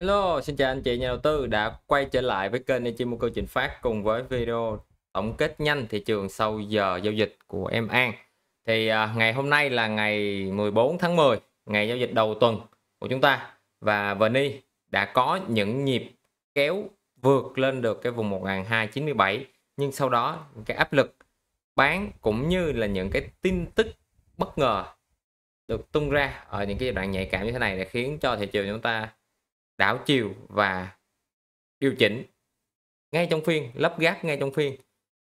Hello, xin chào anh chị nhà đầu tư đã quay trở lại với kênh Echi câu chuyện phát cùng với video tổng kết nhanh thị trường sau giờ giao dịch của em An. Thì à, ngày hôm nay là ngày 14 tháng 10, ngày giao dịch đầu tuần của chúng ta và VNI đã có những nhịp kéo vượt lên được cái vùng 1297 nhưng sau đó cái áp lực bán cũng như là những cái tin tức bất ngờ được tung ra ở những cái giai đoạn nhạy cảm như thế này để khiến cho thị trường chúng ta đảo chiều và điều chỉnh ngay trong phiên lắp gáp ngay trong phiên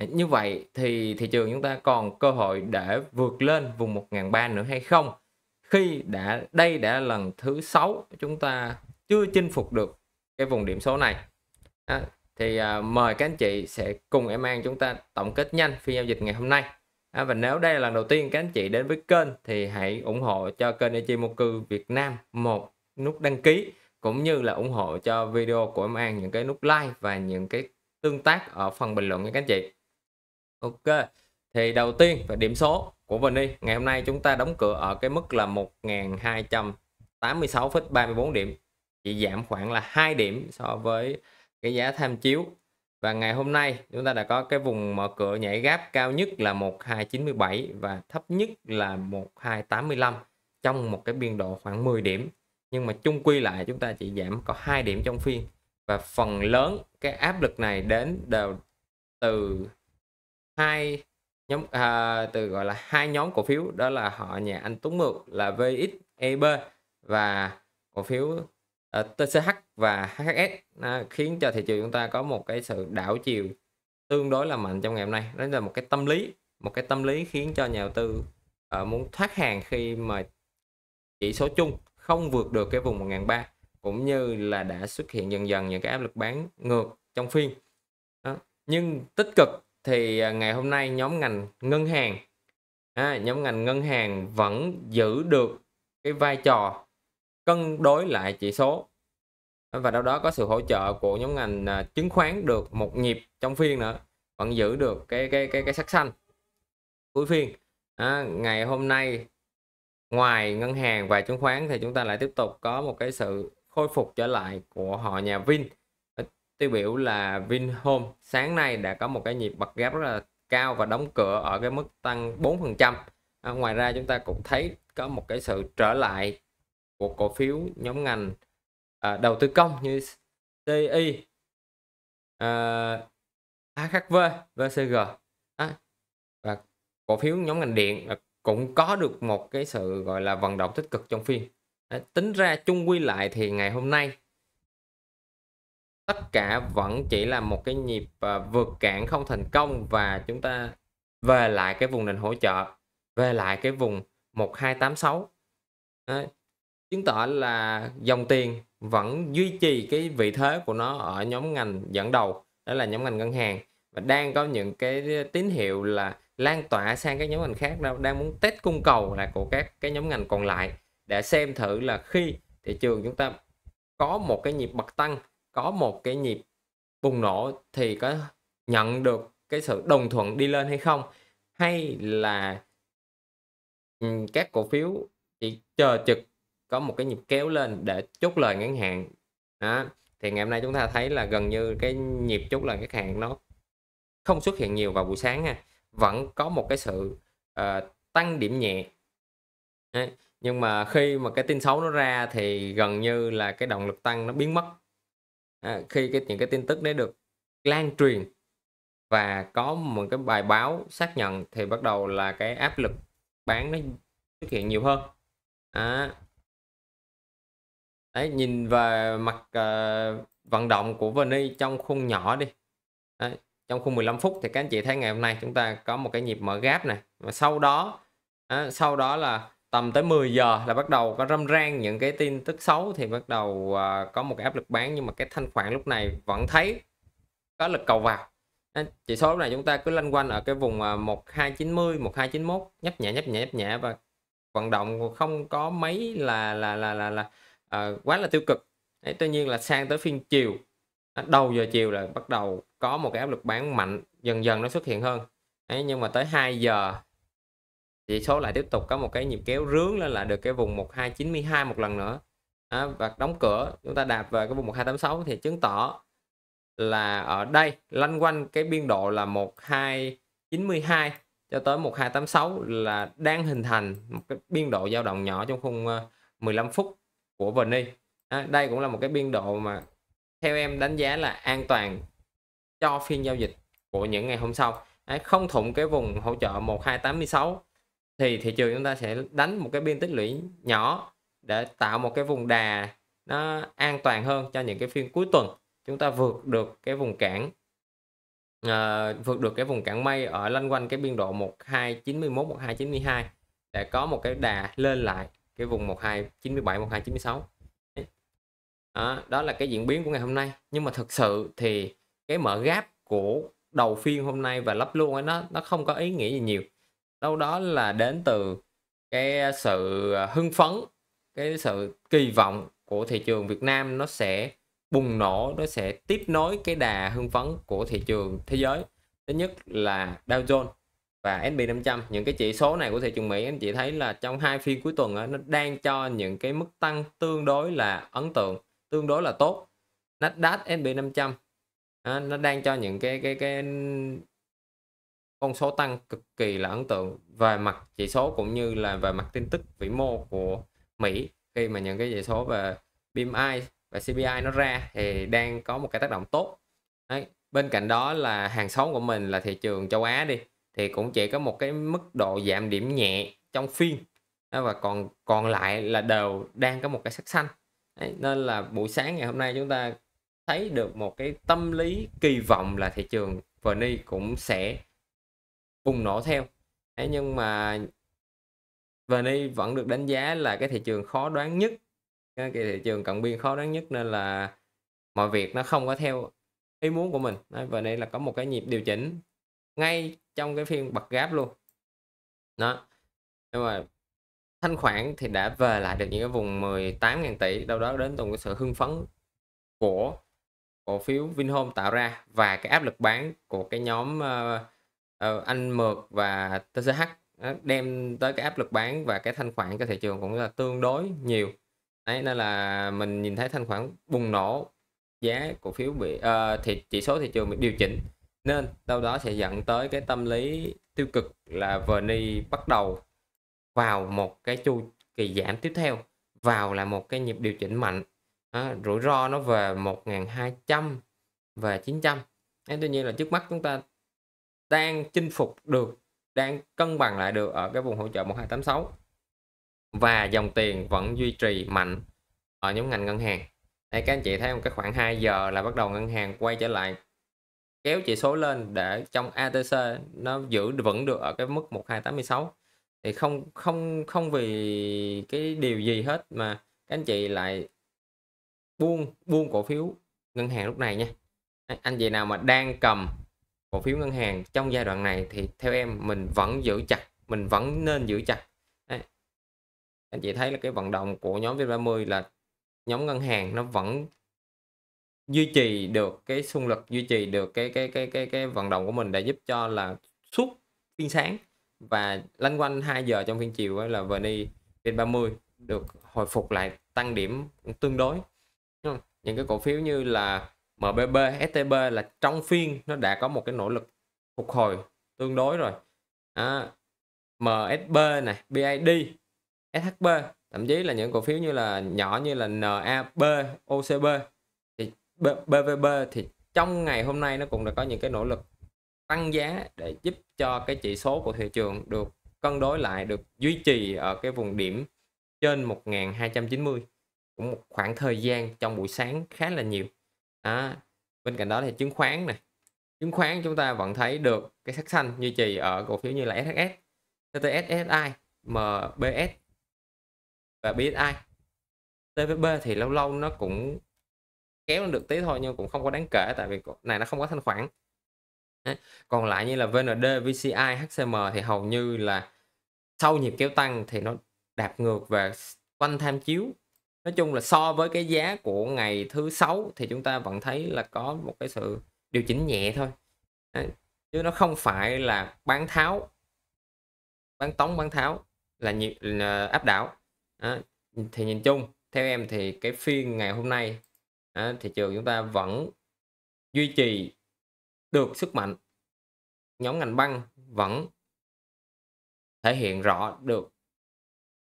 như vậy thì thị trường chúng ta còn cơ hội để vượt lên vùng 1.300 nữa hay không khi đã đây đã lần thứ sáu chúng ta chưa chinh phục được cái vùng điểm số này à, thì à, mời các anh chị sẽ cùng em an chúng ta tổng kết nhanh phiên giao dịch ngày hôm nay à, và nếu đây là lần đầu tiên các anh chị đến với kênh thì hãy ủng hộ cho kênh Echi Việt Nam một nút đăng ký cũng như là ủng hộ cho video của em An những cái nút like và những cái tương tác ở phần bình luận nha các anh chị Ok thì đầu tiên về điểm số của Vani ngày hôm nay chúng ta đóng cửa ở cái mức là 1286,34 điểm chỉ giảm khoảng là 2 điểm so với cái giá tham chiếu và ngày hôm nay chúng ta đã có cái vùng mở cửa nhảy gáp cao nhất là 1297 và thấp nhất là 1285 trong một cái biên độ khoảng 10 điểm nhưng mà chung quy lại chúng ta chỉ giảm có hai điểm trong phiên và phần lớn cái áp lực này đến đều từ hai nhóm à, từ gọi là hai nhóm cổ phiếu đó là họ nhà anh Tuấn Mượn là VX e và cổ phiếu à, TCH và HHS khiến cho thị trường chúng ta có một cái sự đảo chiều tương đối là mạnh trong ngày hôm nay đó là một cái tâm lý một cái tâm lý khiến cho nhà đầu tư à, muốn thoát hàng khi mà chỉ số chung không vượt được cái vùng 1.300 cũng như là đã xuất hiện dần dần những cái áp lực bán ngược trong phiên đó. nhưng tích cực thì à, ngày hôm nay nhóm ngành ngân hàng à, nhóm ngành ngân hàng vẫn giữ được cái vai trò cân đối lại chỉ số và đâu đó có sự hỗ trợ của nhóm ngành à, chứng khoán được một nhịp trong phiên nữa vẫn giữ được cái cái cái cái sắc xanh cuối phiên à, ngày hôm nay ngoài ngân hàng và chứng khoán thì chúng ta lại tiếp tục có một cái sự khôi phục trở lại của họ nhà Vin ờ, tiêu biểu là Vinhome sáng nay đã có một cái nhịp bật gáp rất là cao và đóng cửa ở cái mức tăng 4% à, ngoài ra chúng ta cũng thấy có một cái sự trở lại của cổ phiếu nhóm ngành à, đầu tư công như CI à, AHV VCG à, và cổ phiếu nhóm ngành điện cũng có được một cái sự gọi là vận động tích cực trong phiên Đấy, tính ra chung quy lại thì ngày hôm nay tất cả vẫn chỉ là một cái nhịp uh, vượt cản không thành công và chúng ta về lại cái vùng nền hỗ trợ về lại cái vùng 1286 Đấy. chứng tỏ là dòng tiền vẫn duy trì cái vị thế của nó ở nhóm ngành dẫn đầu đó là nhóm ngành ngân hàng và đang có những cái tín hiệu là lan tỏa sang các nhóm ngành khác đâu đang muốn test cung cầu là của các cái nhóm ngành còn lại để xem thử là khi thị trường chúng ta có một cái nhịp bật tăng có một cái nhịp bùng nổ thì có nhận được cái sự đồng thuận đi lên hay không hay là ừ, các cổ phiếu chỉ chờ trực có một cái nhịp kéo lên để chốt lời ngắn hạn đó. thì ngày hôm nay chúng ta thấy là gần như cái nhịp chốt lời ngắn hạn nó không xuất hiện nhiều vào buổi sáng nha vẫn có một cái sự uh, tăng điểm nhẹ Đấy. nhưng mà khi mà cái tin xấu nó ra thì gần như là cái động lực tăng nó biến mất à, khi cái những cái tin tức đấy được lan truyền và có một cái bài báo xác nhận thì bắt đầu là cái áp lực bán nó xuất hiện nhiều hơn à. đấy nhìn về mặt uh, vận động của Vani trong khung nhỏ đi đấy trong khung 15 phút thì các anh chị thấy ngày hôm nay chúng ta có một cái nhịp mở gáp này và sau đó à, sau đó là tầm tới 10 giờ là bắt đầu có râm ran những cái tin tức xấu thì bắt đầu à, có một cái áp lực bán nhưng mà cái thanh khoản lúc này vẫn thấy có lực cầu vào à, chỉ số lúc này chúng ta cứ lanh quanh ở cái vùng à, 1290 1291 nhấp nhẹ nhấp nhẹ nhấp nhẹ và vận động không có mấy là là là là, là à, quá là tiêu cực Đấy, tuy nhiên là sang tới phiên chiều đầu giờ chiều là bắt đầu có một cái áp lực bán mạnh dần dần nó xuất hiện hơn Đấy, nhưng mà tới 2 giờ chỉ số lại tiếp tục có một cái nhịp kéo rướng lên là được cái vùng 1292 một lần nữa à, và đóng cửa chúng ta đạp về cái vùng 1286 thì chứng tỏ là ở đây lanh quanh cái biên độ là 1292 cho tới 1286 là đang hình thành một cái biên độ dao động nhỏ trong khung 15 ờ, phút của VNI. đây cũng là một cái biên độ mà theo em đánh giá là an toàn cho phiên giao dịch của những ngày hôm sau Đấy, không thủng cái vùng hỗ trợ 1286 thì thị trường chúng ta sẽ đánh một cái biên tích lũy nhỏ để tạo một cái vùng đà nó an toàn hơn cho những cái phiên cuối tuần chúng ta vượt được cái vùng cản uh, vượt được cái vùng cản mây ở lanh quanh cái biên độ 1291 1292 để có một cái đà lên lại cái vùng 1297 1296 đó, đó là cái diễn biến của ngày hôm nay nhưng mà thực sự thì cái mở gáp của đầu phiên hôm nay và lấp luôn ấy nó nó không có ý nghĩa gì nhiều đâu đó là đến từ cái sự hưng phấn cái sự kỳ vọng của thị trường Việt Nam nó sẽ bùng nổ nó sẽ tiếp nối cái đà hưng phấn của thị trường thế giới thứ nhất là Dow Jones và S&P 500 những cái chỉ số này của thị trường Mỹ anh chị thấy là trong hai phiên cuối tuần đó, nó đang cho những cái mức tăng tương đối là ấn tượng tương đối là tốt Nasdaq S&P 500 à, nó đang cho những cái cái cái con số tăng cực kỳ là ấn tượng về mặt chỉ số cũng như là về mặt tin tức vĩ mô của Mỹ khi mà những cái chỉ số về PMI và CPI nó ra thì đang có một cái tác động tốt Đấy. bên cạnh đó là hàng xóm của mình là thị trường châu Á đi thì cũng chỉ có một cái mức độ giảm điểm nhẹ trong phiên Đấy, và còn còn lại là đều đang có một cái sắc xanh Đấy, nên là buổi sáng ngày hôm nay chúng ta thấy được một cái tâm lý kỳ vọng là thị trường VNI cũng sẽ bùng nổ theo Đấy, nhưng mà VNI vẫn được đánh giá là cái thị trường khó đoán nhất cái thị trường cận biên khó đoán nhất nên là mọi việc nó không có theo ý muốn của mình Đấy, đây là có một cái nhịp điều chỉnh ngay trong cái phiên bật gáp luôn đó nhưng mà thanh khoản thì đã về lại được những cái vùng 18.000 tỷ đâu đó đến từ cái sự hưng phấn của cổ phiếu Vinhome tạo ra và cái áp lực bán của cái nhóm uh, uh, anh Mượt và TCH đem tới cái áp lực bán và cái thanh khoản cho thị trường cũng là tương đối nhiều Đấy, nên là mình nhìn thấy thanh khoản bùng nổ giá cổ phiếu bị uh, ờ, thì chỉ số thị trường bị điều chỉnh nên đâu đó sẽ dẫn tới cái tâm lý tiêu cực là vni bắt đầu vào một cái chu kỳ giảm tiếp theo vào là một cái nhịp điều chỉnh mạnh à, rủi ro nó về 1.200 và 900 à, tuy nhiên là trước mắt chúng ta đang chinh phục được đang cân bằng lại được ở cái vùng hỗ trợ 1286 và dòng tiền vẫn duy trì mạnh ở nhóm ngành ngân hàng đây các anh chị thấy một cái khoảng 2 giờ là bắt đầu ngân hàng quay trở lại kéo chỉ số lên để trong ATC nó giữ vững được ở cái mức 1286 thì không không không vì cái điều gì hết mà các anh chị lại buông buông cổ phiếu ngân hàng lúc này nha anh chị nào mà đang cầm cổ phiếu ngân hàng trong giai đoạn này thì theo em mình vẫn giữ chặt mình vẫn nên giữ chặt Đấy. anh chị thấy là cái vận động của nhóm V30 là nhóm ngân hàng nó vẫn duy trì được cái xung lực duy trì được cái cái cái cái cái vận động của mình để giúp cho là suốt phiên sáng và lanh quanh 2 giờ trong phiên chiều là VN VN30 được hồi phục lại tăng điểm tương đối những cái cổ phiếu như là MBB, STB là trong phiên nó đã có một cái nỗ lực phục hồi tương đối rồi à, MSB này, BID, SHB thậm chí là những cổ phiếu như là nhỏ như là NAB, OCB thì BVB thì trong ngày hôm nay nó cũng đã có những cái nỗ lực tăng giá để giúp cho cái chỉ số của thị trường được cân đối lại được duy trì ở cái vùng điểm trên 1290 cũng một khoảng thời gian trong buổi sáng khá là nhiều đó. bên cạnh đó thì chứng khoán này chứng khoán chúng ta vẫn thấy được cái sắc xanh duy trì ở cổ phiếu như là SHS TTSSI MBS và BSI TVB thì lâu lâu nó cũng kéo lên được tí thôi nhưng cũng không có đáng kể tại vì này nó không có thanh khoản Đấy. còn lại như là VND, VCI, HCM thì hầu như là sau nhịp kéo tăng thì nó đạp ngược về quanh tham chiếu nói chung là so với cái giá của ngày thứ sáu thì chúng ta vẫn thấy là có một cái sự điều chỉnh nhẹ thôi Đấy. chứ nó không phải là bán tháo bán tống bán tháo là nhiều là áp đảo Đấy. thì nhìn chung theo em thì cái phiên ngày hôm nay Đấy. thị trường chúng ta vẫn duy trì được sức mạnh nhóm ngành băng vẫn thể hiện rõ được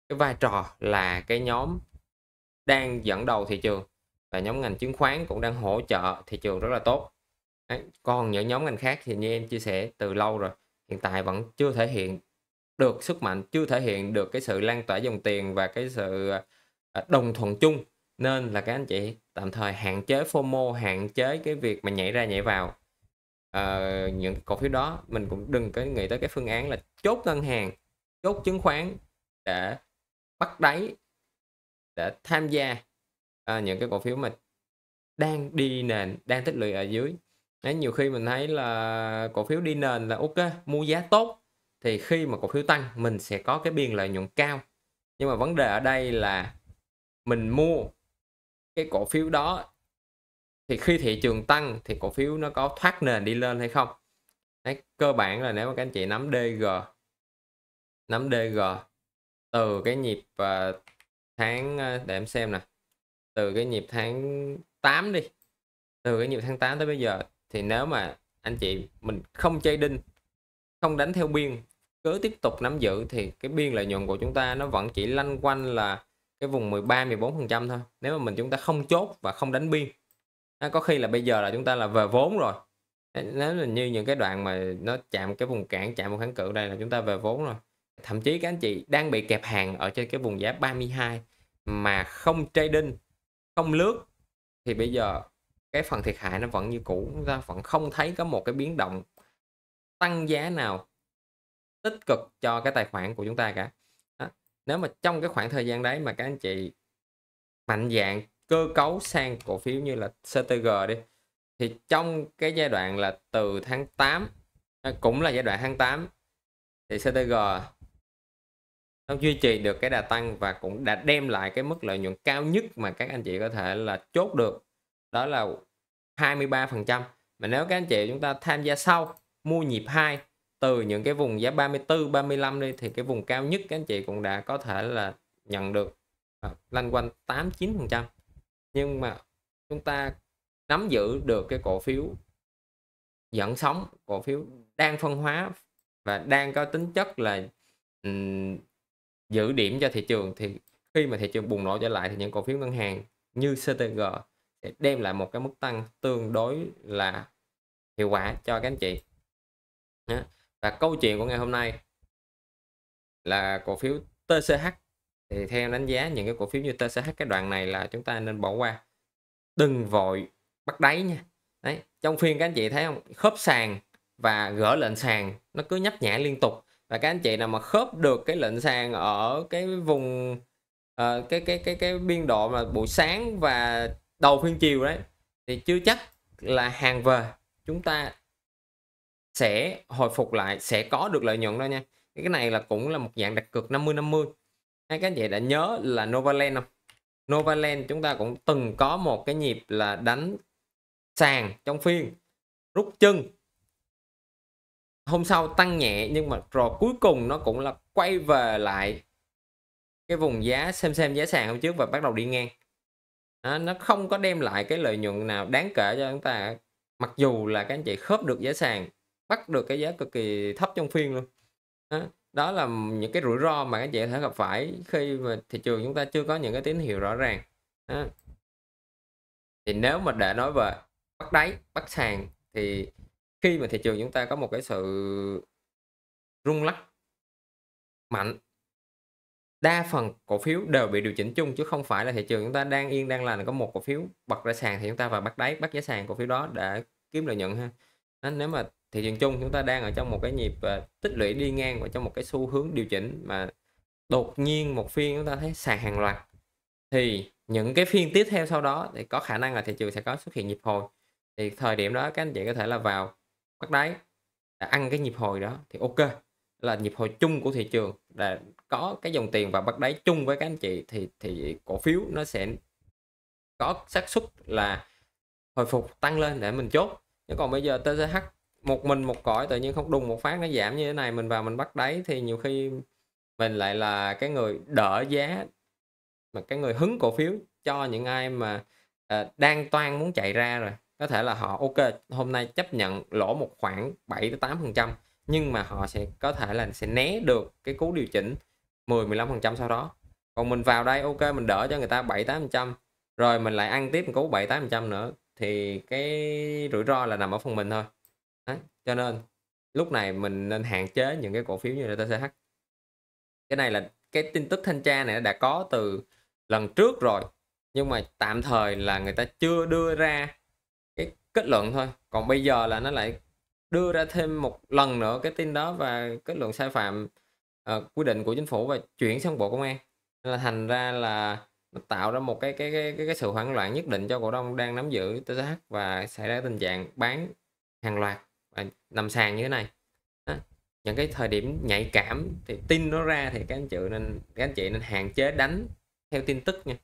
cái vai trò là cái nhóm đang dẫn đầu thị trường và nhóm ngành chứng khoán cũng đang hỗ trợ thị trường rất là tốt Đấy. còn những nhóm ngành khác thì như em chia sẻ từ lâu rồi hiện tại vẫn chưa thể hiện được sức mạnh chưa thể hiện được cái sự lan tỏa dòng tiền và cái sự à, đồng thuận chung nên là các anh chị tạm thời hạn chế FOMO hạn chế cái việc mà nhảy ra nhảy vào uh, những cổ phiếu đó mình cũng đừng có nghĩ tới cái phương án là chốt ngân hàng chốt chứng khoán để bắt đáy để tham gia uh, những cái cổ phiếu mà đang đi nền đang tích lũy ở dưới Đấy, nhiều khi mình thấy là cổ phiếu đi nền là ok mua giá tốt thì khi mà cổ phiếu tăng mình sẽ có cái biên lợi nhuận cao nhưng mà vấn đề ở đây là mình mua cái cổ phiếu đó thì khi thị trường tăng thì cổ phiếu nó có thoát nền đi lên hay không Đấy, cơ bản là nếu mà các anh chị nắm DG nắm DG từ cái nhịp à, tháng à, để em xem nè từ cái nhịp tháng 8 đi từ cái nhịp tháng 8 tới bây giờ thì nếu mà anh chị mình không chơi đinh không đánh theo biên cứ tiếp tục nắm giữ thì cái biên lợi nhuận của chúng ta nó vẫn chỉ lanh quanh là cái vùng 13 14 phần trăm thôi nếu mà mình chúng ta không chốt và không đánh biên nó có khi là bây giờ là chúng ta là về vốn rồi nếu là như những cái đoạn mà nó chạm cái vùng cản chạm vùng kháng cự đây là chúng ta về vốn rồi thậm chí các anh chị đang bị kẹp hàng ở trên cái vùng giá 32 mà không trading không lướt thì bây giờ cái phần thiệt hại nó vẫn như cũ chúng ta vẫn không thấy có một cái biến động tăng giá nào tích cực cho cái tài khoản của chúng ta cả đó. nếu mà trong cái khoảng thời gian đấy mà các anh chị mạnh dạng cơ cấu sang cổ phiếu như là CTG đi thì trong cái giai đoạn là từ tháng 8 à, cũng là giai đoạn tháng 8 thì CTG nó duy trì được cái đà tăng và cũng đã đem lại cái mức lợi nhuận cao nhất mà các anh chị có thể là chốt được đó là 23% mà nếu các anh chị chúng ta tham gia sau mua nhịp 2 từ những cái vùng giá 34 35 đi thì cái vùng cao nhất các anh chị cũng đã có thể là nhận được à, lanh quanh 8 9% nhưng mà chúng ta nắm giữ được cái cổ phiếu dẫn sóng cổ phiếu đang phân hóa và đang có tính chất là um, giữ điểm cho thị trường thì khi mà thị trường bùng nổ trở lại thì những cổ phiếu ngân hàng như CTG sẽ đem lại một cái mức tăng tương đối là hiệu quả cho các anh chị và câu chuyện của ngày hôm nay là cổ phiếu TCH thì theo đánh giá những cái cổ phiếu như TCH cái đoạn này là chúng ta nên bỏ qua đừng vội bắt đáy nha đấy trong phiên các anh chị thấy không khớp sàn và gỡ lệnh sàn nó cứ nhấp nhả liên tục và các anh chị nào mà khớp được cái lệnh sàn ở cái vùng uh, cái cái cái cái biên độ mà buổi sáng và đầu phiên chiều đấy thì chưa chắc là hàng về chúng ta sẽ hồi phục lại sẽ có được lợi nhuận đâu nha cái này là cũng là một dạng đặt cược 50 50 các anh chị đã nhớ là Novaland không? Novaland chúng ta cũng từng có một cái nhịp là đánh sàn trong phiên rút chân hôm sau tăng nhẹ nhưng mà rồi cuối cùng nó cũng là quay về lại cái vùng giá xem xem giá sàn hôm trước và bắt đầu đi ngang đó, nó không có đem lại cái lợi nhuận nào đáng kể cho chúng ta mặc dù là các anh chị khớp được giá sàn bắt được cái giá cực kỳ thấp trong phiên luôn đó đó là những cái rủi ro mà các chị có thể gặp phải khi mà thị trường chúng ta chưa có những cái tín hiệu rõ ràng đó. thì nếu mà để nói về bắt đáy bắt sàn thì khi mà thị trường chúng ta có một cái sự rung lắc mạnh đa phần cổ phiếu đều bị điều chỉnh chung chứ không phải là thị trường chúng ta đang yên đang lành có một cổ phiếu bật ra sàn thì chúng ta vào bắt đáy bắt giá sàn cổ phiếu đó để kiếm lợi nhuận ha nếu mà thị trường chung chúng ta đang ở trong một cái nhịp ờ, tích lũy đi ngang và trong một cái xu hướng điều chỉnh mà đột nhiên một phiên chúng ta thấy sàn hàng loạt thì những cái phiên tiếp theo sau đó thì có khả năng là thị trường sẽ có xuất hiện nhịp hồi thì thời điểm đó các anh chị có thể là vào bắt đáy ăn cái nhịp hồi đó thì ok là nhịp hồi chung của thị trường là có cái dòng tiền và bắt đáy chung với các anh chị thì thì cổ phiếu nó sẽ có xác suất là hồi phục tăng lên để mình chốt nhưng còn bây giờ TCH một mình một cõi tự nhiên không đùng một phát nó giảm như thế này mình vào mình bắt đáy thì nhiều khi mình lại là cái người đỡ giá mà cái người hứng cổ phiếu cho những ai mà uh, đang toan muốn chạy ra rồi có thể là họ ok hôm nay chấp nhận lỗ một khoảng 7 tới 8 phần trăm nhưng mà họ sẽ có thể là sẽ né được cái cú điều chỉnh 10 15 phần trăm sau đó còn mình vào đây ok mình đỡ cho người ta 7 8 phần trăm rồi mình lại ăn tiếp một cú 7 8 phần trăm nữa thì cái rủi ro là nằm ở phần mình thôi Đấy. cho nên lúc này mình nên hạn chế những cái cổ phiếu như RTCH cái này là cái tin tức thanh tra này đã có từ lần trước rồi nhưng mà tạm thời là người ta chưa đưa ra cái kết luận thôi còn bây giờ là nó lại đưa ra thêm một lần nữa cái tin đó và kết luận sai phạm uh, quy định của chính phủ và chuyển sang bộ công an nên là thành ra là nó tạo ra một cái cái cái cái, cái sự hoảng loạn nhất định cho cổ đông đang nắm giữ TSH và xảy ra tình trạng bán hàng loạt À, nằm sàn như thế này đó. À, những cái thời điểm nhạy cảm thì tin nó ra thì các anh chị nên các anh chị nên hạn chế đánh theo tin tức nha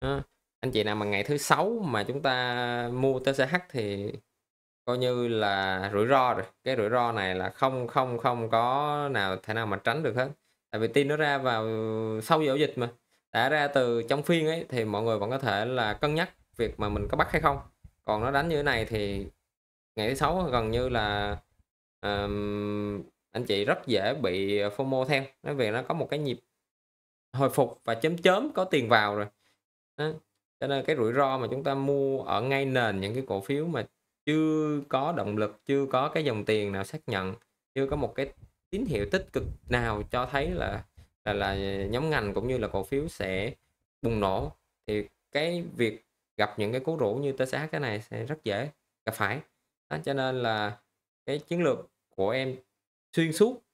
đó. À, anh chị nào mà ngày thứ sáu mà chúng ta mua TCH thì coi như là rủi ro rồi cái rủi ro này là không không không có nào thể nào mà tránh được hết tại vì tin nó ra vào sau giao dịch mà đã ra từ trong phiên ấy thì mọi người vẫn có thể là cân nhắc việc mà mình có bắt hay không còn nó đánh như thế này thì ngày thứ sáu gần như là um, anh chị rất dễ bị ờ, FOMO theo nói về nó có một cái nhịp hồi phục và chấm chấm có tiền vào rồi đó. cho nên cái rủi ro mà chúng ta mua ở ngay nền những cái cổ phiếu mà chưa có động lực chưa có cái dòng tiền nào xác nhận chưa có một cái tín hiệu tích cực nào cho thấy là là, là nhóm ngành cũng như là cổ phiếu sẽ bùng nổ thì cái việc gặp những cái cú rủ như TSH cái này sẽ rất dễ gặp phải đó, cho nên là cái chiến lược của em xuyên suốt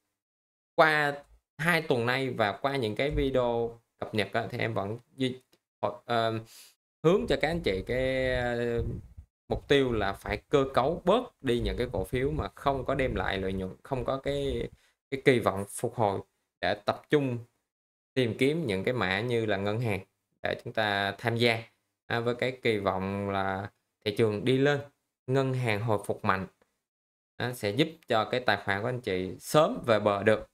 qua hai tuần nay và qua những cái video cập nhật đó, thì em vẫn uh, hướng cho các anh chị cái uh, mục tiêu là phải cơ cấu bớt đi những cái cổ phiếu mà không có đem lại lợi nhuận không có cái cái kỳ vọng phục hồi để tập trung tìm kiếm những cái mã như là ngân hàng để chúng ta tham gia à, với cái kỳ vọng là thị trường đi lên ngân hàng hồi phục mạnh đó, sẽ giúp cho cái tài khoản của anh chị sớm về bờ được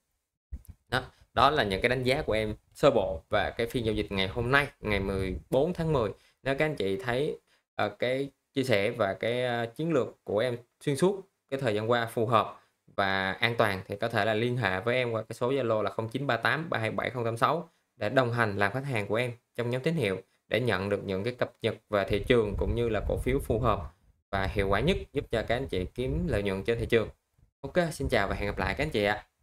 đó, đó là những cái đánh giá của em sơ bộ và cái phiên giao dịch ngày hôm nay ngày 14 tháng 10 nếu các anh chị thấy uh, cái chia sẻ và cái uh, chiến lược của em xuyên suốt cái thời gian qua phù hợp và an toàn thì có thể là liên hệ với em qua cái số Zalo là 0938 327086 để đồng hành làm khách hàng của em trong nhóm tín hiệu để nhận được những cái cập nhật về thị trường cũng như là cổ phiếu phù hợp và hiệu quả nhất giúp cho các anh chị kiếm lợi nhuận trên thị trường ok xin chào và hẹn gặp lại các anh chị ạ à.